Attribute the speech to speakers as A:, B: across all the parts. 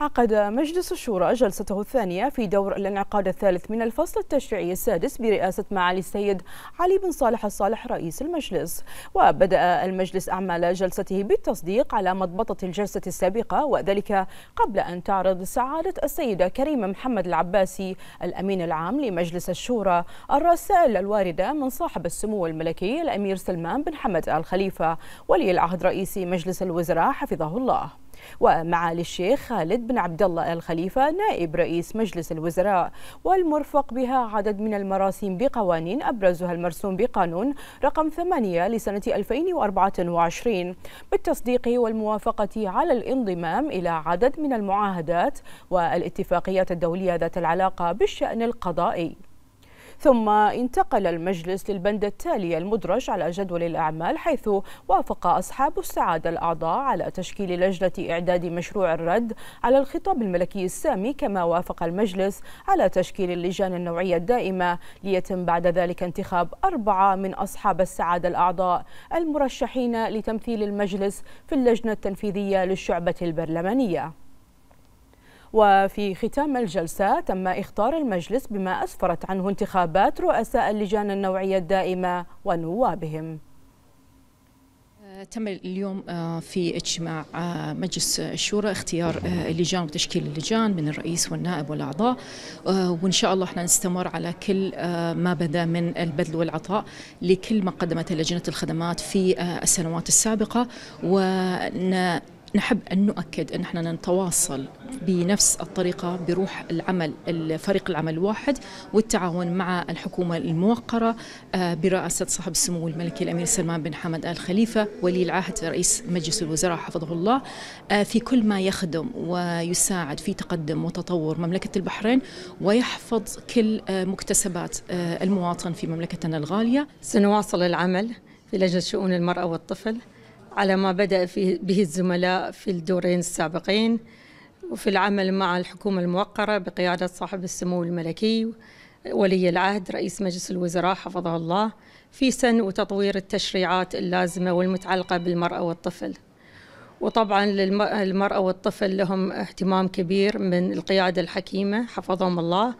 A: عقد مجلس الشورى جلسته الثانية في دور الانعقاد الثالث من الفصل التشريعي السادس برئاسة معالي السيد علي بن صالح الصالح رئيس المجلس وبدأ المجلس أعمال جلسته بالتصديق على مضبطة الجلسة السابقة وذلك قبل أن تعرض سعادة السيدة كريمة محمد العباسي الأمين العام لمجلس الشورى الرسائل الواردة من صاحب السمو الملكي الأمير سلمان بن حمد آل خليفة ولي العهد رئيس مجلس الوزراء حفظه الله ومعالي الشيخ خالد بن عبد الله الخليفة نائب رئيس مجلس الوزراء والمرفق بها عدد من المراسيم بقوانين أبرزها المرسوم بقانون رقم 8 لسنة 2024 بالتصديق والموافقة على الانضمام إلى عدد من المعاهدات والاتفاقيات الدولية ذات العلاقة بالشأن القضائي ثم انتقل المجلس للبند التالي المدرج على جدول الأعمال حيث وافق أصحاب السعادة الأعضاء على تشكيل لجنة إعداد مشروع الرد على الخطاب الملكي السامي كما وافق المجلس على تشكيل اللجان النوعية الدائمة ليتم بعد ذلك انتخاب أربعة من أصحاب السعادة الأعضاء المرشحين لتمثيل المجلس في اللجنة التنفيذية للشعبة البرلمانية وفي ختام الجلسة تم إختار المجلس بما أسفرت عنه انتخابات رؤساء اللجان النوعية الدائمة ونوابهم
B: تم اليوم آه، في اجتماع آه، مجلس الشورى اختيار آه، اللجان وتشكيل اللجان من الرئيس والنائب والاعضاء وان شاء الله احنا نستمر على كل ما بدا من البذل والعطاء لكل ما قدمته لجنه الخدمات في السنوات السابقه ون نحب أن نؤكد أن احنا نتواصل بنفس الطريقة بروح العمل الفريق العمل الواحد والتعاون مع الحكومة الموقرة آه، برئاسة صاحب السمو الملكي الأمير سلمان بن حمد آل خليفة ولي العهد رئيس مجلس الوزراء حفظه الله آه، في كل ما يخدم ويساعد في تقدم وتطور مملكة البحرين ويحفظ كل آه، مكتسبات المواطن في مملكتنا الغالية سنواصل
C: العمل في لجنة شؤون المرأة والطفل على ما بدأ فيه به الزملاء في الدورين السابقين وفي العمل مع الحكومة الموقرة بقيادة صاحب السمو الملكي ولي العهد رئيس مجلس الوزراء حفظه الله في سن وتطوير التشريعات اللازمة والمتعلقة بالمرأة والطفل وطبعا للمرأة والطفل لهم اهتمام كبير من القيادة الحكيمة حفظهم الله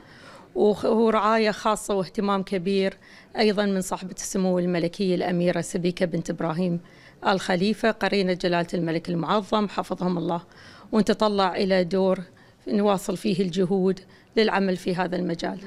C: ورعاية خاصة واهتمام كبير أيضا من صاحبة السمو الملكية الأميرة سبيكة بنت إبراهيم آل خليفة قرينة جلالة الملك المعظم حفظهم الله ونتطلع إلى دور نواصل فيه الجهود للعمل في هذا المجال